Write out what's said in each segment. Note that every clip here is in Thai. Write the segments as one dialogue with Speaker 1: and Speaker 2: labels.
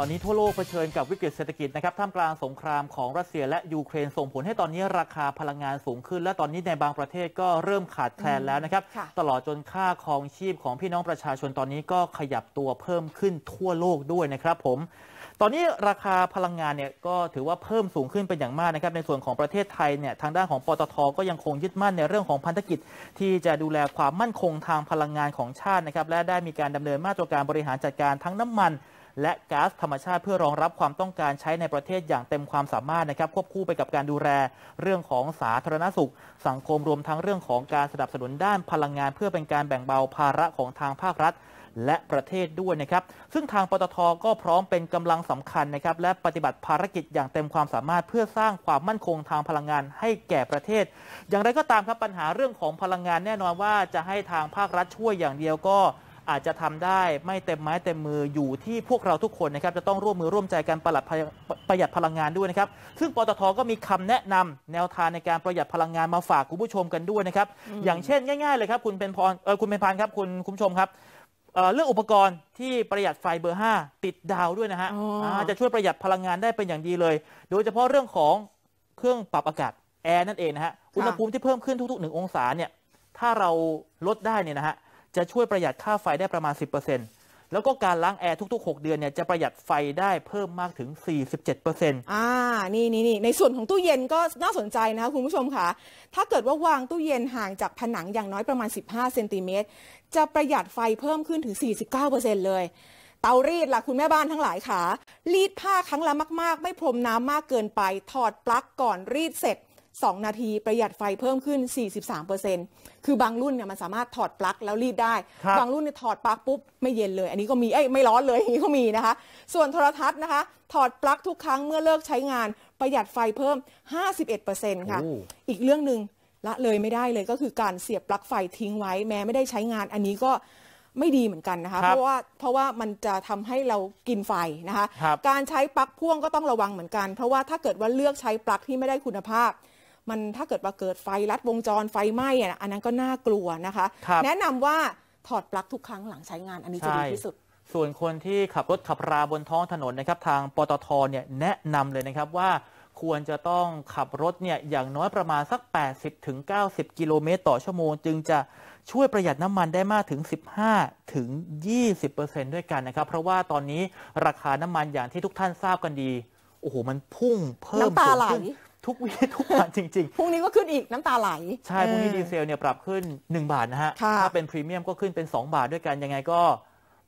Speaker 1: ตอนนี้ทั่วโลกเผชิญกับวิกฤตเศรษฐกิจนะครับ ท่ามกลางสงครามของรัสเซียและยูเครนส่งผลให้ ตอนนี้ราคาพลังงานสูงขึ้น และตอนนี้ในบางประเทศก็เริ่มขาดแคลนแล้วนะครับ ตลอดจนค่าครองชีพของพี่น้องประชาชนตอนนี้ก็ขยับตัวเพิ่มขึ้นทั่วโลกด้วยนะครับผม ตอนนี้ราคาพลังงานเนี่ยก็ถือว่าเพิ่มสูงขึ้นเป็นอย่างมากนะครับ ในส่วนของประเทศไทยเนี่ยทางด้านของปตท ก็ยังคงยึดมั่นในเรื่องของพันธกิจ ที่จะดูแลความมั่นคงทางพลังงานของชาตินะครับ และได้มีการดำเนินมาตรการบริหารจัดการทั้งน้ำมันและก๊าซธรรมชาติเพื่อรองรับความต้องการใช้ในประเทศอย่างเต็มความสามารถนะครับ ควบคู่ไปกับการดูแล เรื่องของสาธารณสุข สังคมรวมทั้งเรื่องของการสนับสนุนด้านพลังงานเพื่อเป็นการแบ่งเบาภาระของทางภาครัฐ และประเทศด้วยนะครับ ซึ่งทางปตทก็พร้อมเป็นกำลังสำคัญนะครับ และปฏิบัติภารกิจอย่างเต็มความสามารถ เพื่อสร้างความมั่นคงทางพลังงานให้แก่ประเทศ อย่างไรก็ตามครับปัญหาเรื่องของพลังงานแน่นอนว่าจะให้ทางภาครัฐช่วยอย่างเดียวก็อาจจะทำได้ไม่เต็มไม้เต็มมืออยู่ที่พวกเราทุกคนนะครับจะต้องร่วมมือร่วมใจกันประหลัดประหยัดพลังงานด้วยนะครับ ซึ่งปตทก็มีคำแนะนำแนวทางในการประหยัดพลังงานมาฝากคุณผู้ชมกันด้วยนะครับอย่างเช่น ง่าย ๆเลยครับ คุณเป็นพรคุณเป็นพันครับคุณคุณผู้ชมครับเรื่องอุปกรณ์ที่ประหยัดไฟเบอร์ 5 ติดดาวด้วยนะฮะจะช่วยประหยัดพลังงานได้เป็นอย่างดีเลย โดยเฉพาะเรื่องของเครื่องปรับอากาศแอร์นั่นเองนะฮะอุณหภูมิที่เพิ่มขึ้นทุกๆ1องศาเนี่ยถ้าเราลดได้เนี่ยนะฮะจะช่วยประหยัดค่าไฟได้ประมาณ 10%แล้วก็การล้างแอร์ทุกๆ 6 เดือนเนี่ยจะประหยัด
Speaker 2: ไฟได้เพิ่มมากถึง 47%อ่า นี่นี่นี่ในส่วนของตู้เย็นก็น่าสนใจนะคะคุณผู้ชมค่ะ ถ้าเกิดว่าวางตู้เย็นห่างจากผนังอย่างน้อยประมาณ 15 เซนติเมตร จะประหยัดไฟเพิ่มขึ้นถึง 49%เลย เตารีดล่ะคุณแม่บ้านทั้งหลายขารีดผ้าครั้งละมาก ๆ ไม่พรมน้ำมากเกินไป ถอดปลั๊กก่อนรีดเสร็จ2 นาทีประหยัดไฟเพิ่มขึ้น 43%คือบางรุ่นเนี่ยมันสามารถถอดปลั๊กแล้วรีดได้ บางรุ่นเนี่ยถอดปลั๊กปุ๊บไม่เย็นเลย อันนี้ก็มีเอ้ยไม่ร้อนเลยอย่างนี้ก็มีนะคะส่วนโทรทัศน์นะคะถอดปลั๊กทุกครั้งเมื่อเลิกใช้งานประหยัดไฟเพิ่ม 51%ค่ะอีกเรื่องหนึ่งละเลยไม่ได้เลยก็คือการเสียบปลั๊กไฟทิ้งไว้แม้ไม่ได้ใช้งานอันนี้ก็ไม่ดีเหมือนกันนะคะเพราะว่าเพราะว่ามันจะทำให้เรากินไฟนะคะการใช้ปลั๊กพ่วงก็ต้องระวังเหมือนกัน เพราะว่าถ้าเกิดว่าเลือกใช้ปลั๊กที่ไม่ได้คุณภาพมันถ้าเกิดว่าเกิดไฟลัดวงจรไฟไหม้อะอันนั้นก็น่ากลัวนะคะ แนะนำว่าถอดปลั๊กทุกครั้งหลังใช้งานอันนี้จะดีที่สุด
Speaker 1: ส่วนคนที่ขับรถขับราบนท้องถนนนะครับทางปตทเนี่ยแนะนำเลยนะครับว่า ควรจะต้องขับรถเนี่ยอย่างน้อยประมาณสัก 80ถึง90 กิโลเมตรต่อชั่วโมง จึงจะช่วยประหยัดน้ำมันได้มากถึง 15ถึง20 ด้วยกันนะครับเพราะว่าตอนนี้ราคาน้ำมันอย่างที่ทุกท่านทราบกันดีโอ้โหมันพุ่งเพิ่มสูงขึ้นทุกวีทุกว
Speaker 2: ันจริงๆ พรุ่งนี้ก็ขึ้นอีกน้ำตาไหล ใช่พรุ่งนี้ดี
Speaker 1: เซลเนี่ยปรับขึ้น 1 บาทนะฮะ ถ้าเป็นพรีเมียมก็ขึ้นเป็น 2 บาทด้วยกัน ยังไงก็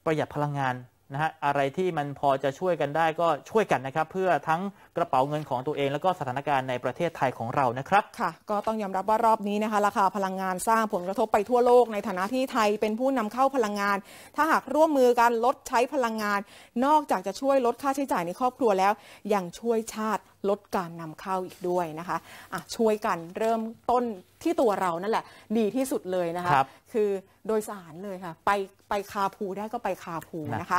Speaker 1: ประหยัดพลังงานนะฮะอะไรที่มันพอจะช่วยกันได้ก็ช่วยกันนะครับเพื่อทั้งกระเป๋าเงินของตัวเอง แล้วก็สถานการณ์ในประเทศไทยของเรานะครับ
Speaker 2: ค่ะ ก็ต้องยอมรับว่ารอบนี้นะคะ ราคาพลังงานสร้างผลกระทบไปทั่วโลกในฐานะที่ไทย เป็นผู้นำเข้าพลังงาน ถ้าหากร่วมมือกันลดใช้พลังงาน นอกจากจะช่วยลดค่าใช้จ่ายในครอบครัวแล้ว ยังช่วยชาติลดการนำเข้าอีกด้วยนะคะะช่วยกันเริ่มต้นที่ตัวเรานั่นแหละ ดีที่สุดเลยนะคะคคือโดยสารเลยค่ะ ไปไปคาพูได้ก็ไปคาพูนะคะ